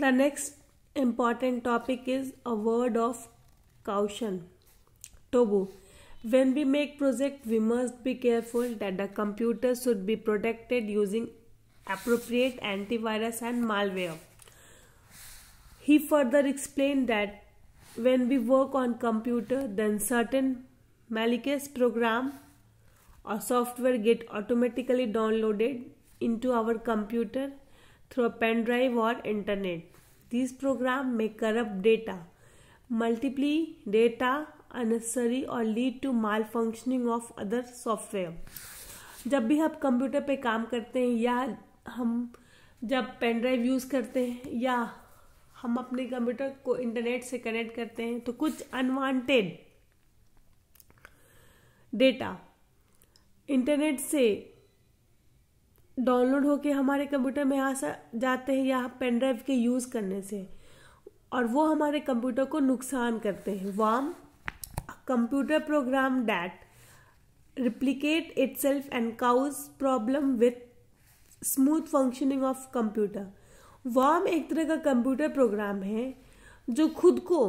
The next important topic is a word of caution. Tobu. When we make project, we must be careful that the computer should be protected using appropriate antivirus and malware. He further explained that when we work on computer, then certain malicious program or software get automatically downloaded into our computer through a pen drive or internet. These programs may corrupt data, multiply data unnecessary or lead to malfunctioning of other software. जब भी हम computer पे काम करते हैं या हम जब पेन ड्राइव यूज़ करते हैं या हम अपने कंप्यूटर को इंटरनेट से कनेक्ट करते हैं तो कुछ अनवांटेड डेटा इंटरनेट से डाउनलोड होके हमारे कंप्यूटर में आ जाते हैं या पेन ड्राइव के यूज़ करने से और वो हमारे कंप्यूटर को नुकसान करते हैं worm computer program that itself and cause problem with smooth functioning of computer worm एक तरह का कंप्यूटर प्रोग्राम है जो खुद को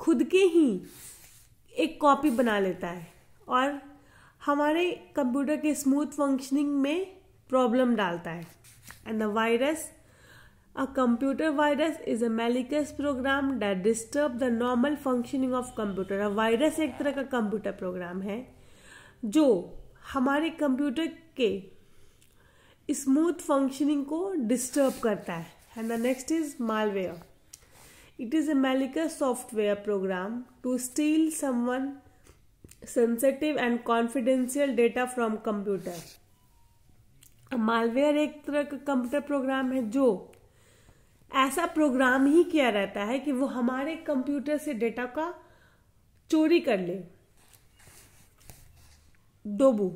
खुद के ही एक कॉपी बना लेता है और हमारे कंप्यूटर के स्मूथ फंक्शनिंग में प्रॉब्लम डालता है and the virus a computer virus is a malicious program that disturb the normal functioning of computer a virus एक तरह का कंप्यूटर प्रोग्राम है जो हमारे कंप्यूटर के स्मूथ फंक्शनिंग को डिस्टर्ब करता है and the next is malware it is a malicious software program to steal someone sensitive and confidential data from computer malware एक तरह का कंप्यूटर प्रोग्राम है जो ऐसा प्रोग्राम ही किया रहता है कि वो हमारे कंप्यूटर से डेटा का चोरी कर ले Dobu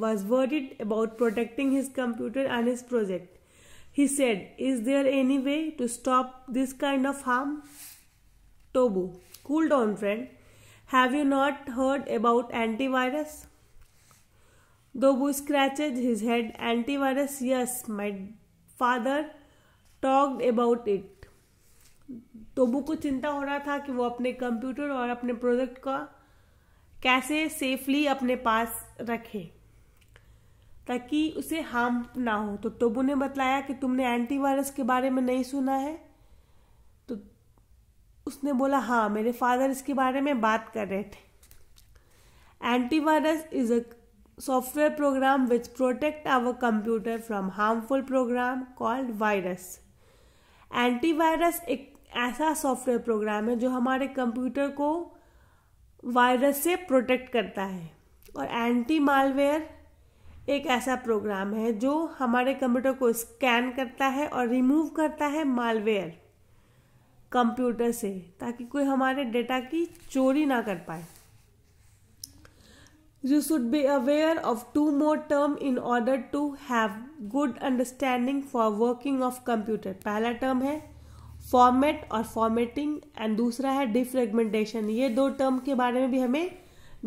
was worried about protecting his computer and his project he said is there any way to stop this kind of harm Tobu cool down friend have you not heard about antivirus Dobu scratches his head. Antivirus, yes, my father talked about it. Tobu को चिंता हो रहा था कि वो अपने computer और अपने प्रोजेक्ट का कैसे सेफली अपने पास रखे ताकि उसे हार्म ना हो तो टोबू ने बताया कि तुमने एंटीवायरस के बारे में नहीं सुना है तो उसने बोला हाँ मेरे फादर इसके बारे में बात कर रहे थे antivirus is a software program which protect our computer from harmful program called virus antivirus एक ऐसा software program है जो हमारे computer को virus से protect करता है और anti malware एक ऐसा प्रोग्राम है जो हमारे कंप्यूटर को स्कैन करता है और रिमूव करता है मालवेयर कंप्यूटर से ताकि कोई हमारे डेटा की चोरी ना कर पाए You should be aware of two more term in order to have good understanding for working of computer. पहला term है फॉर्मेट और फॉर्मेटिंग एंड दूसरा है डिफ्रेगमेंटेशन ये दो टर्म के बारे में भी हमें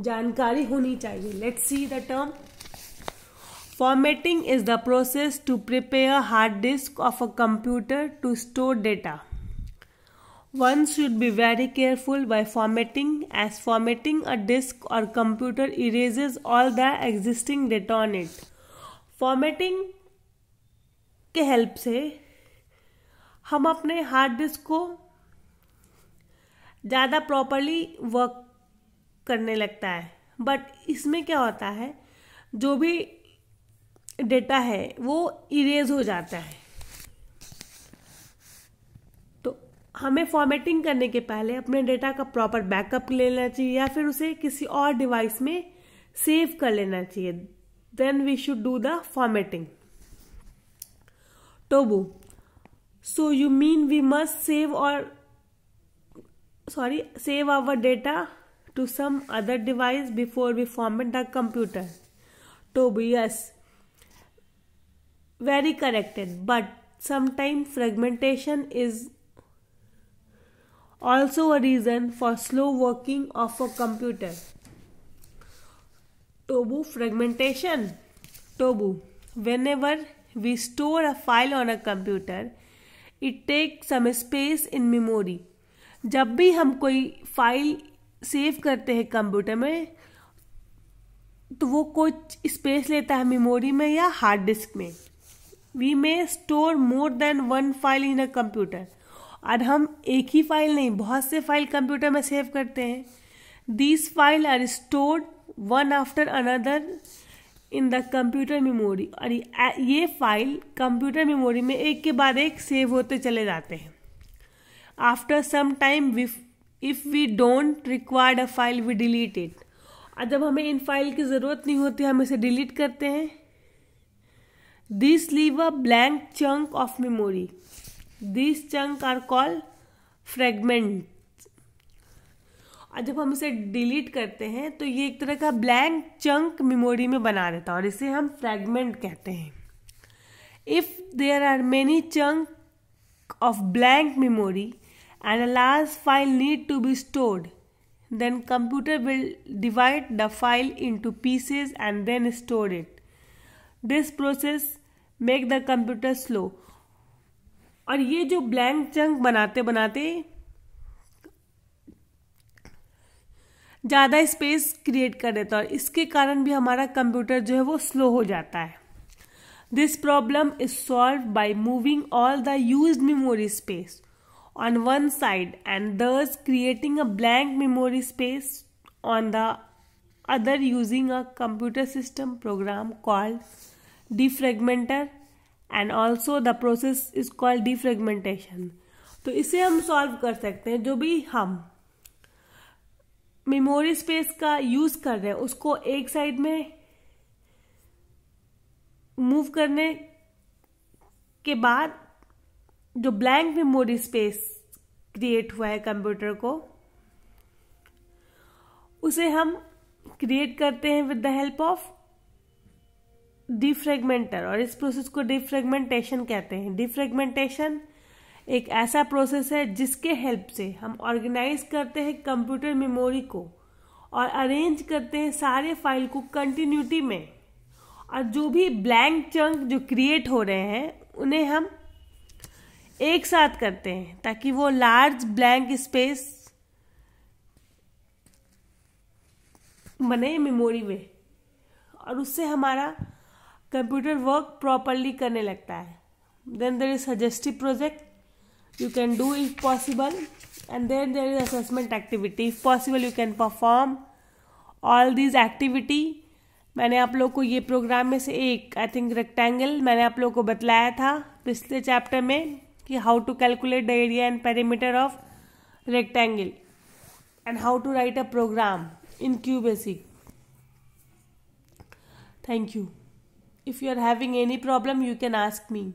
जानकारी होनी चाहिए let's see the term formatting is the process to prepare hard disk of a computer to store data One should be very careful by formatting as formatting a disk or computer erases all the existing data on it. Formatting के help से हम अपने hard disk को ज़्यादा properly work करने लगता है but इसमें क्या होता है जो भी डेटा है वो इरेज हो जाता है हमें फॉर्मेटिंग करने के पहले अपने डेटा का प्रॉपर बैकअप ले लेना चाहिए या फिर उसे किसी और डिवाइस में सेव कर लेना चाहिए then we should do the formatting Tobu so you mean we must save or sorry save our data to some other device before we format the computer Tobu yes very corrected but sometime fragmentation is also a reason for slow working of a computer. Tobu fragmentation. Tobu. Whenever we store a file on a computer, it takes some space in memory. जब भी हम कोई file save करते हैं computer में तो वो कुछ स्पेस लेता है मेमोरी में या हार्ड डिस्क में we may store more than one file in a computer और हम एक ही फाइल नहीं बहुत से फाइल कंप्यूटर में सेव करते हैं these file are stored one after another in the computer memory और ये फाइल कंप्यूटर मेमोरी में एक के बाद एक सेव होते चले जाते हैं after some time if we don't required a file we delete it और जब हमें इन फाइल की ज़रूरत नहीं होती हम इसे डिलीट करते हैं this leave a blank chunk of memory this chunk are call fragment और जब हम इसे डिलीट करते हैं तो ये एक तरह का ब्लैंक चंक मेमोरी में बना रहता है और इसे हम फ्रेगमेंट कहते हैं if there are many chunk of blank memory and a large file need to be stored computer will divide the file into pieces and then store it this process make the computer slow और ये जो blank chunk बनाते बनाते ज़्यादा space create कर देता और इसके कारण भी हमारा कंप्यूटर जो है वो स्लो हो जाता है this problem is solve by moving all the use memory space on one side and thus creating a blank memory space on the other using a computer system program call defragmenter and also the process is called defragmentation तो इसे हम solve कर सकते हैं जो भी हम memory space का यूज कर रहे हैं उसको एक साइड में मूव करने के बाद जो ब्लैंक मेमोरी स्पेस क्रिएट हुआ है कंप्यूटर को उसे हम क्रिएट करते हैं with the help of defragmenter और इस प्रोसेस को डिफ्रेगमेंटेशन कहते हैं डिफ्रेगमेंटेशन एक ऐसा प्रोसेस है जिसके हेल्प से हम ऑर्गेनाइज करते हैं कंप्यूटर मेमोरी को और अरेंज करते हैं सारे फाइल को कंटिन्यूटी में और जो भी ब्लैंक चंक जो क्रिएट हो रहे हैं उन्हें हम एक साथ करते हैं ताकि वो लार्ज ब्लैंक स्पेस बने मेमोरी में और उससे हमारा कंप्यूटर वर्क प्रॉपरली करने लगता है then there is suggestive project you can do if possible and then there is assessment activity if possible you can perform all these activity मैंने आप लोग को ये प्रोग्राम में से एक आई थिंक रेक्टेंगल मैंने आप लोग को बतलाया था पिछले चैप्टर में कि how to calculate the area and parameter of rectangle and how to write a program in Q basic thank you If you are having any problem, you can ask me.